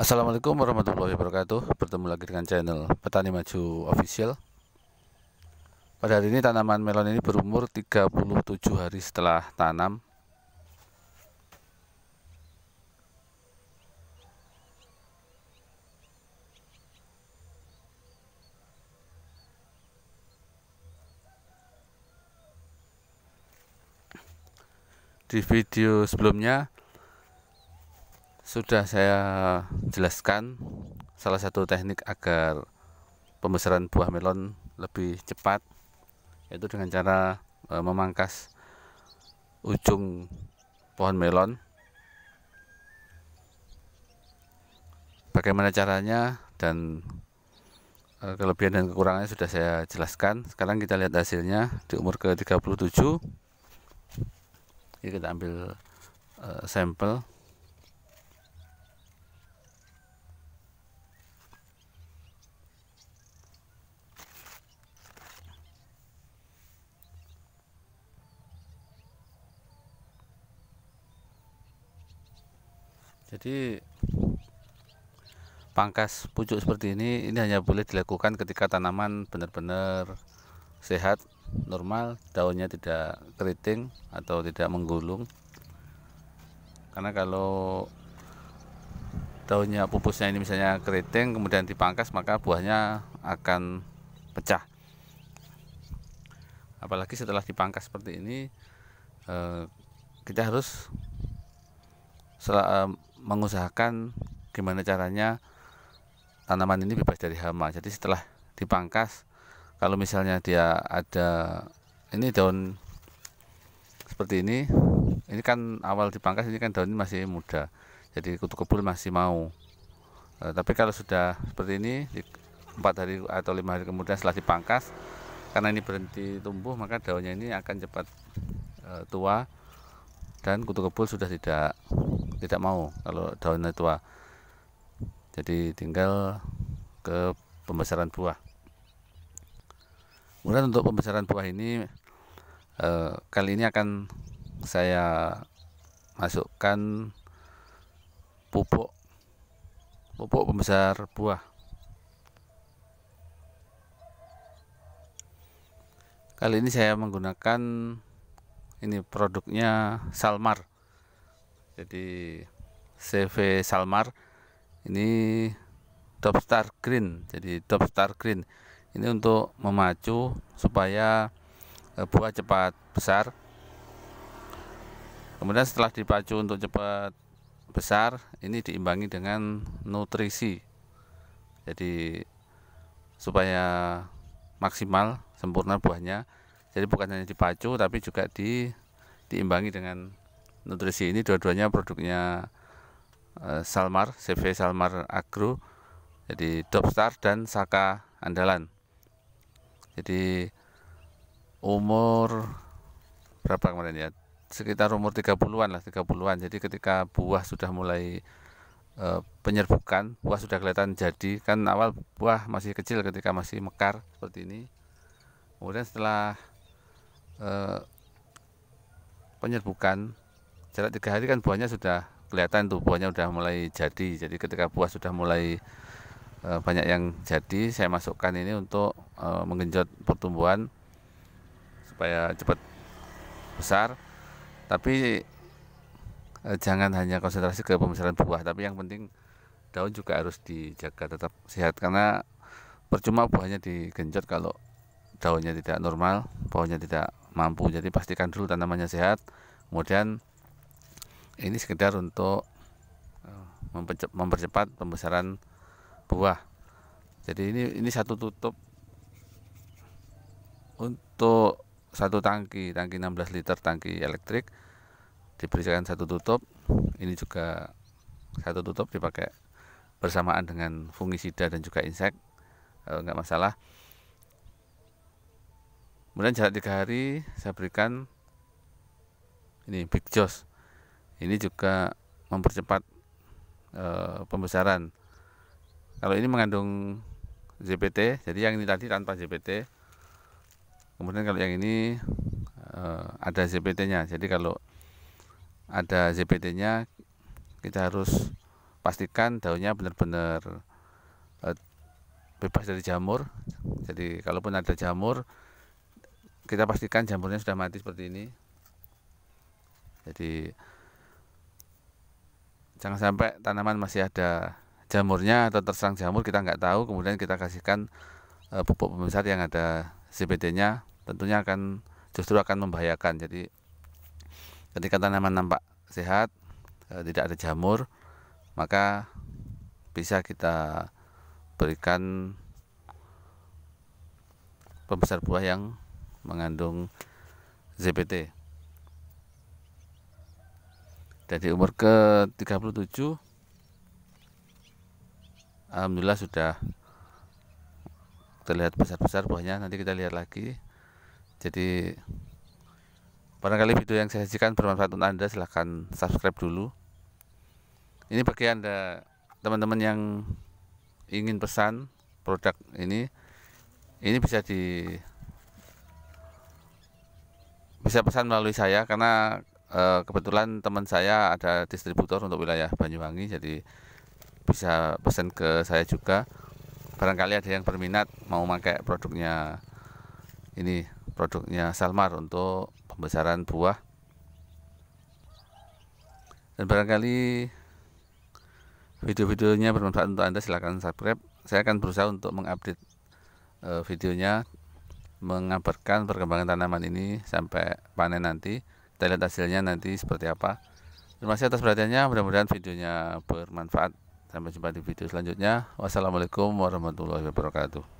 Assalamualaikum warahmatullahi wabarakatuh Bertemu lagi dengan channel Petani Maju Official Pada hari ini tanaman melon ini berumur 37 hari setelah tanam Di video sebelumnya sudah saya jelaskan salah satu teknik agar pembesaran buah melon lebih cepat yaitu dengan cara e, memangkas ujung pohon melon bagaimana caranya dan e, kelebihan dan kekurangannya sudah saya jelaskan sekarang kita lihat hasilnya di umur ke 37 ini kita ambil e, sampel jadi pangkas pucuk seperti ini ini hanya boleh dilakukan ketika tanaman benar-benar sehat normal daunnya tidak keriting atau tidak menggulung karena kalau daunnya pupusnya ini misalnya keriting kemudian dipangkas maka buahnya akan pecah apalagi setelah dipangkas seperti ini eh, kita harus eh, mengusahakan gimana caranya tanaman ini bebas dari hama. Jadi setelah dipangkas, kalau misalnya dia ada ini daun seperti ini, ini kan awal dipangkas ini kan daunnya masih muda, jadi kutu kebul masih mau. E, tapi kalau sudah seperti ini, empat hari atau lima hari kemudian setelah dipangkas, karena ini berhenti tumbuh maka daunnya ini akan cepat e, tua dan kutu kebul sudah tidak tidak mau kalau daunnya tua jadi tinggal ke pembesaran buah kemudian untuk pembesaran buah ini eh, kali ini akan saya masukkan pupuk pupuk pembesar buah kali ini saya menggunakan ini produknya Salmar jadi CV Salmar ini top star green jadi top star green ini untuk memacu supaya eh, buah cepat besar kemudian setelah dipacu untuk cepat besar ini diimbangi dengan nutrisi jadi supaya maksimal sempurna buahnya jadi bukan hanya dipacu tapi juga di diimbangi dengan nutrisi ini dua-duanya produknya uh, Salmar CV Salmar Agro jadi Dopstar dan Saka Andalan jadi umur berapa kemarin ya sekitar umur 30-an lah 30-an jadi ketika buah sudah mulai e, penyerbukan buah sudah kelihatan jadi kan awal buah masih kecil ketika masih mekar seperti ini kemudian setelah e, penyerbukan jarak tiga hari kan buahnya sudah kelihatan tuh buahnya sudah mulai jadi jadi ketika buah sudah mulai e, banyak yang jadi saya masukkan ini untuk e, menggenjot pertumbuhan supaya cepat besar tapi e, jangan hanya konsentrasi ke pembesaran buah tapi yang penting daun juga harus dijaga tetap sehat karena percuma buahnya digenjot kalau daunnya tidak normal buahnya tidak mampu jadi pastikan dulu tanamannya sehat kemudian ini sekedar untuk eh, mempercepat pembesaran buah jadi ini ini satu tutup untuk satu tangki tangki 16 liter tangki elektrik diberikan satu tutup ini juga satu tutup dipakai bersamaan dengan fungisida dan juga insek eh, enggak nggak masalah kemudian jarak tiga hari saya berikan ini big joss ini juga mempercepat e, pembesaran kalau ini mengandung ZPT jadi yang ini tadi tanpa ZPT kemudian kalau yang ini e, ada ZPT nya jadi kalau ada ZPT nya kita harus pastikan daunnya benar-benar e, bebas dari jamur jadi kalaupun ada jamur kita pastikan jamurnya sudah mati seperti ini jadi jangan sampai tanaman masih ada jamurnya atau terserang jamur kita nggak tahu kemudian kita kasihkan e, pupuk pembesar yang ada CBD-nya tentunya akan justru akan membahayakan jadi ketika tanaman nampak sehat e, tidak ada jamur maka bisa kita berikan pembesar buah yang mengandung ZPT jadi umur ke 37 Alhamdulillah sudah terlihat besar-besar buahnya nanti kita lihat lagi jadi barangkali video yang saya sajikan bermanfaat untuk anda silahkan subscribe dulu ini bagi anda teman-teman yang ingin pesan produk ini ini bisa di bisa pesan melalui saya karena Eh, kebetulan teman saya ada distributor untuk wilayah Banyuwangi jadi bisa pesan ke saya juga barangkali ada yang berminat mau pakai produknya ini produknya Salmar untuk pembesaran buah dan barangkali video-videonya bermanfaat untuk anda silahkan subscribe saya akan berusaha untuk mengupdate uh, videonya mengabarkan perkembangan tanaman ini sampai panen nanti kita lihat hasilnya nanti seperti apa terima kasih atas perhatiannya mudah-mudahan videonya bermanfaat sampai jumpa di video selanjutnya wassalamualaikum warahmatullahi wabarakatuh